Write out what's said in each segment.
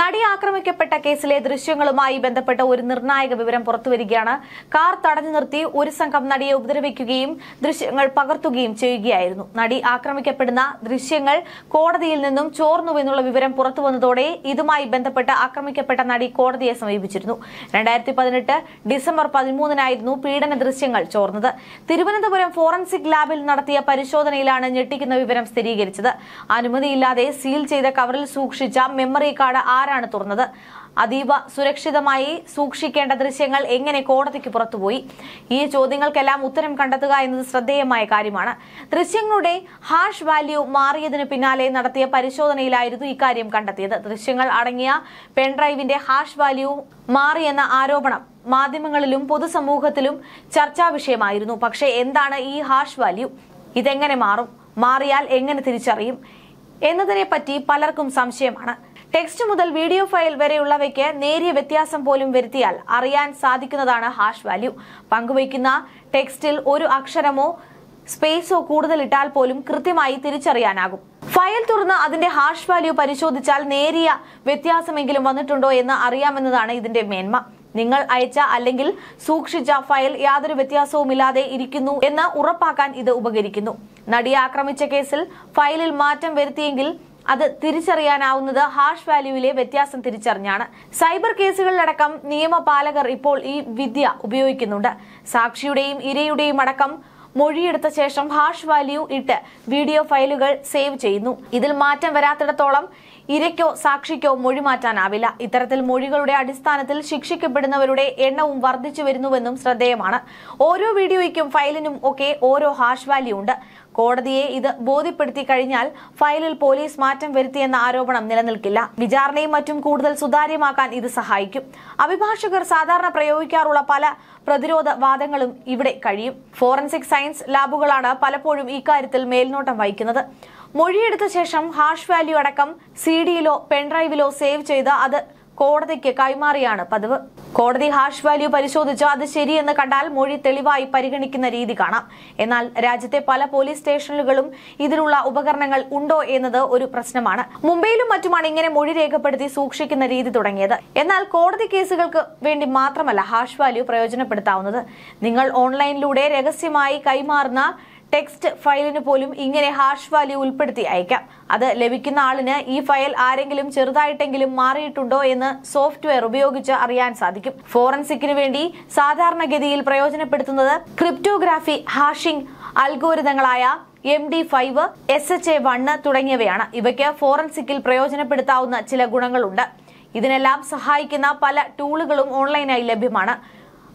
നടി ആക്രമിക്കപ്പെട്ട കേസിലെ ദൃശ്യങ്ങളുമായി ബന്ധപ്പെട്ട ഒരു നിർണായക വിവരം പുറത്തുവരികയാണ് കാർ തടഞ്ഞു നിർത്തി ഒരു സംഘം നടിയെ ഉപദ്രവിക്കുകയും ദൃശ്യങ്ങൾ പകർത്തുകയും ചെയ്യുകയായിരുന്നു നടി ആക്രമിക്കപ്പെടുന്ന ദൃശ്യങ്ങൾ കോടതിയിൽ നിന്നും ചോർന്നുവെന്നുള്ള വിവരം പുറത്തു വന്നതോടെ ഇതുമായി ബന്ധപ്പെട്ട് ആക്രമിക്കപ്പെട്ട നടി കോടതിയെ സമീപിച്ചിരുന്നു രണ്ടായിരത്തി പതിനെട്ട് ഡിസംബർ പതിമൂന്നിനായിരുന്നു പീഡന ദൃശ്യങ്ങൾ ചോർന്നത് തിരുവനന്തപുരം ഫോറൻസിക് ലാബിൽ നടത്തിയ പരിശോധനയിലാണ് ഞെട്ടിക്കുന്ന വിവരം സ്ഥിരീകരിച്ചത് അനുമതിയില്ലാതെ സീൽ ചെയ്ത കവറിൽ സൂക്ഷിച്ച മെമ്മറി കാർഡ് ആരാണ് തുറന്നത് അതീവ സുരക്ഷിതമായി സൂക്ഷിക്കേണ്ട ദൃശ്യങ്ങൾ എങ്ങനെ കോടതിക്ക് പുറത്തുപോയി ഈ ചോദ്യങ്ങൾക്കെല്ലാം ഉത്തരം കണ്ടെത്തുക എന്നത് ശ്രദ്ധേയമായ കാര്യമാണ് ദൃശ്യങ്ങളുടെ ഹാഷ് വാല്യൂ മാറിയതിന് പിന്നാലെ നടത്തിയ പരിശോധനയിലായിരുന്നു ഇക്കാര്യം കണ്ടെത്തിയത് ദൃശ്യങ്ങൾ അടങ്ങിയ പെൺഡ്രൈവിന്റെ ഹാഷ് വാല്യൂ മാറിയെന്ന ആരോപണം മാധ്യമങ്ങളിലും പൊതുസമൂഹത്തിലും ചർച്ചാ വിഷയമായിരുന്നു പക്ഷേ എന്താണ് ഈ ഹാഷ് വാല്യൂ ഇതെങ്ങനെ മാറും മാറിയാൽ എങ്ങനെ തിരിച്ചറിയും എന്നതിനെപ്പറ്റി പലർക്കും സംശയമാണ് ടെക്സ്റ്റ് മുതൽ വീഡിയോ ഫയൽ വരെയുള്ളവയ്ക്ക് നേരിയ വ്യത്യാസം പോലും വരുത്തിയാൽ അറിയാൻ സാധിക്കുന്നതാണ് ഹാഷ് വാല്യൂ പങ്കുവയ്ക്കുന്ന ടെക്സ്റ്റിൽ ഒരു അക്ഷരമോ സ്പേസോ കൂടുതലിട്ടാൽ പോലും കൃത്യമായി തിരിച്ചറിയാനാകും ഫയൽ തുറന്ന് അതിന്റെ ഹാഷ് വാല്യൂ പരിശോധിച്ചാൽ നേരിയ വ്യത്യാസമെങ്കിലും വന്നിട്ടുണ്ടോ എന്ന് അറിയാമെന്നതാണ് ഇതിന്റെ മേന്മ നിങ്ങൾ അയച്ച അല്ലെങ്കിൽ സൂക്ഷിച്ച ഫയൽ യാതൊരു വ്യത്യാസവുമില്ലാതെ ഇരിക്കുന്നു എന്ന് ഉറപ്പാക്കാൻ ഇത് ഉപകരിക്കുന്നു നടിയെ ആക്രമിച്ച കേസിൽ ഫയലിൽ മാറ്റം വരുത്തിയെങ്കിൽ അത് തിരിച്ചറിയാനാവുന്നത് ഹാഷ് വാല്യൂവിലെ വ്യത്യാസം തിരിച്ചറിഞ്ഞാണ് സൈബർ കേസുകളിലടക്കം നിയമപാലകർ ഇപ്പോൾ ഈ വിദ്യ ഉപയോഗിക്കുന്നുണ്ട് സാക്ഷിയുടെയും ഇരയുടെയും അടക്കം മൊഴിയെടുത്ത ശേഷം ഹാഷ് വാല്യൂ ഇട്ട് വീഡിയോ ഫയലുകൾ സേവ് ചെയ്യുന്നു ഇതിൽ മാറ്റം വരാത്തിടത്തോളം ഇരയ്ക്കോ സാക്ഷിക്കോ മൊഴി മാറ്റാനാവില്ല ഇത്തരത്തിൽ മൊഴികളുടെ അടിസ്ഥാനത്തിൽ ശിക്ഷിക്കപ്പെടുന്നവരുടെ എണ്ണവും വർദ്ധിച്ചു വരുന്നുവെന്നും ശ്രദ്ധേയമാണ് ഓരോ വീഡിയോയ്ക്കും ഫയലിനും ഒക്കെ ഓരോ ഹാഷ് വാല്യൂ ഉണ്ട് കോടതിയെ ഇത് ബോധ്യപ്പെടുത്തി കഴിഞ്ഞാൽ ഫയലിൽ പോലീസ് മാറ്റം വരുത്തിയെന്ന ആരോപണം നിലനിൽക്കില്ല വിചാരണയും മറ്റും കൂടുതൽ സുതാര്യമാക്കാൻ ഇത് സഹായിക്കും അഭിഭാഷകർ സാധാരണ പ്രയോഗിക്കാറുള്ള പല പ്രതിരോധ വാദങ്ങളും ഇവിടെ കഴിയും ഫോറൻസിക് സയൻസ് ലാബുകളാണ് പലപ്പോഴും ഇക്കാര്യത്തിൽ മേൽനോട്ടം വഹിക്കുന്നത് മൊഴിയെടുത്ത ശേഷം ഹാഷ് വാല്യൂ അടക്കം സി ഡിയിലോ പെൻഡ്രൈവിലോ സേവ് ചെയ്ത് അത് കോടതിക്ക് കൈമാറിയാണ് പതിവ് കോടതി ഹാഷ് വാല്യൂ പരിശോധിച്ച് അത് ശരിയെന്ന് കണ്ടാൽ മൊഴി തെളിവായി പരിഗണിക്കുന്ന രീതി കാണാം എന്നാൽ രാജ്യത്തെ പല പോലീസ് സ്റ്റേഷനുകളും ഇതിനുള്ള ഉപകരണങ്ങൾ ഉണ്ടോ എന്നത് ഒരു പ്രശ്നമാണ് മുംബൈയിലും മറ്റുമാണ് ഇങ്ങനെ മൊഴി രേഖപ്പെടുത്തി സൂക്ഷിക്കുന്ന രീതി തുടങ്ങിയത് എന്നാൽ കോടതി കേസുകൾക്ക് വേണ്ടി മാത്രമല്ല ഹാഷ് വാല്യൂ പ്രയോജനപ്പെടുത്താവുന്നത് നിങ്ങൾ ഓൺലൈനിലൂടെ രഹസ്യമായി കൈമാറുന്ന ടെക്സ്റ്റ് ഫയലിന് പോലും ഇങ്ങനെ ഹാഷ് വാല്യൂ ഉൾപ്പെടുത്തി അയക്കാം അത് ലഭിക്കുന്ന ആളിന് ഈ ഫയൽ ആരെങ്കിലും ചെറുതായിട്ടെങ്കിലും മാറിയിട്ടുണ്ടോ എന്ന് സോഫ്റ്റ്വെയർ ഉപയോഗിച്ച് അറിയാൻ സാധിക്കും ഫോറൻസിക്കിന് വേണ്ടി സാധാരണഗതിയിൽ പ്രയോജനപ്പെടുത്തുന്നത് ക്രിപ്റ്റോഗ്രാഫി ഹാഷിംഗ് അൽഗോരിതങ്ങളായ M D five S H A one തുടങ്ങിയവയാണ് ഇവയ്ക്ക് ഫോറൻസിക്കിൽ പ്രയോജനപ്പെടുത്താവുന്ന ചില ഗുണങ്ങളുണ്ട് ഇതിനെല്ലാം സഹായിക്കുന്ന പല ടൂളുകളും ഓൺലൈനായി ലഭ്യമാണ്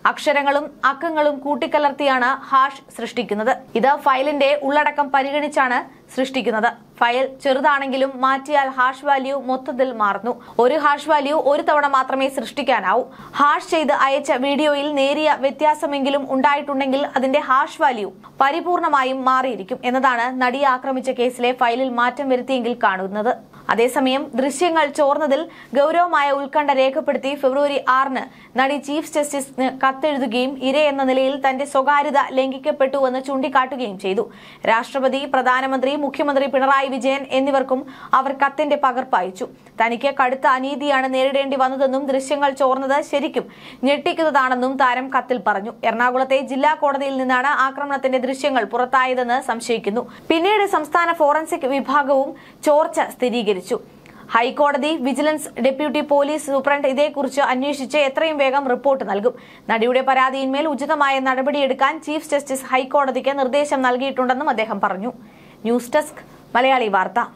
അക്ഷരങ്ങളും അക്കങ്ങളും കൂട്ടിക്കലർത്തിയാണ് ഹാഷ് സൃഷ്ടിക്കുന്നത് ഇത് ഫയലിന്റെ ഉള്ളടക്കം പരിഗണിച്ചാണ് സൃഷ്ടിക്കുന്നത് ഫയൽ ചെറുതാണെങ്കിലും മാറ്റിയാൽ ഹാഷ് വാല്യൂ മൊത്തത്തിൽ മാറുന്നു ഒരു ഹാഷ് വാല്യൂ ഒരു തവണ മാത്രമേ സൃഷ്ടിക്കാനാവൂ ഹാഷ് ചെയ്ത് അയച്ച വീഡിയോയിൽ നേരിയ വ്യത്യാസമെങ്കിലും ഉണ്ടായിട്ടുണ്ടെങ്കിൽ അതിന്റെ ഹാഷ് വാല്യൂ പരിപൂർണമായും മാറിയിരിക്കും എന്നതാണ് നടിയെ ആക്രമിച്ച കേസിലെ ഫയലിൽ മാറ്റം വരുത്തിയെങ്കിൽ കാണുന്നത് അതേസമയം ദൃശ്യങ്ങൾ ചോർന്നതിൽ ഗൌരവമായ ഉത്കണ്ഠ രേഖപ്പെടുത്തി ഫെബ്രുവരി ആറിന് നടി ചീഫ് ജസ്റ്റിസിന് കത്തെഴുതുകയും ഇരയെന്ന നിലയിൽ തന്റെ സ്വകാര്യത ലംഘിക്കപ്പെട്ടുവെന്ന് ചൂണ്ടിക്കാട്ടുകയും ചെയ്തു രാഷ്ട്രപതി പ്രധാനമന്ത്രി മുഖ്യമന്ത്രി പിണറായി വിജയൻ എന്നിവർക്കും അവർ കത്തിന്റെ പകർപ്പ് അയച്ചു തനിക്ക് കടുത്ത അനീതിയാണ് നേരിടേണ്ടി വന്നതെന്നും ദൃശ്യങ്ങൾ ചോർന്നത് ശരിക്കും ഞെട്ടിക്കുന്നതാണെന്നും താരം കത്തിൽ പറഞ്ഞു എറണാകുളത്തെ ജില്ലാ കോടതിയിൽ നിന്നാണ് ആക്രമണത്തിന്റെ ദൃശ്യങ്ങൾ പുറത്തായതെന്ന് സംശയിക്കുന്നു പിന്നീട് സംസ്ഥാന ഫോറൻസിക് വിഭാഗവും ചോർച്ച സ്ഥിരീകരിച്ചു വിളിച്ചു ഹൈക്കോടതി വിജിലൻസ് ഡെപ്യൂട്ടി പോലീസ് സൂപ്രണ്ട് ഇതേക്കുറിച്ച് അന്വേഷിച്ച് എത്രയും വേഗം റിപ്പോർട്ട് നൽകും നടിയുടെ പരാതിയിന്മേൽ ഉചിതമായ നടപടിയെടുക്കാൻ ചീഫ് ജസ്റ്റിസ് ഹൈക്കോടതിക്ക് നിർദ്ദേശം നൽകിയിട്ടുണ്ടെന്നും അദ്ദേഹം പറഞ്ഞു ന്യൂസ് ഡെസ്ക് മലയാളി വാർത്ത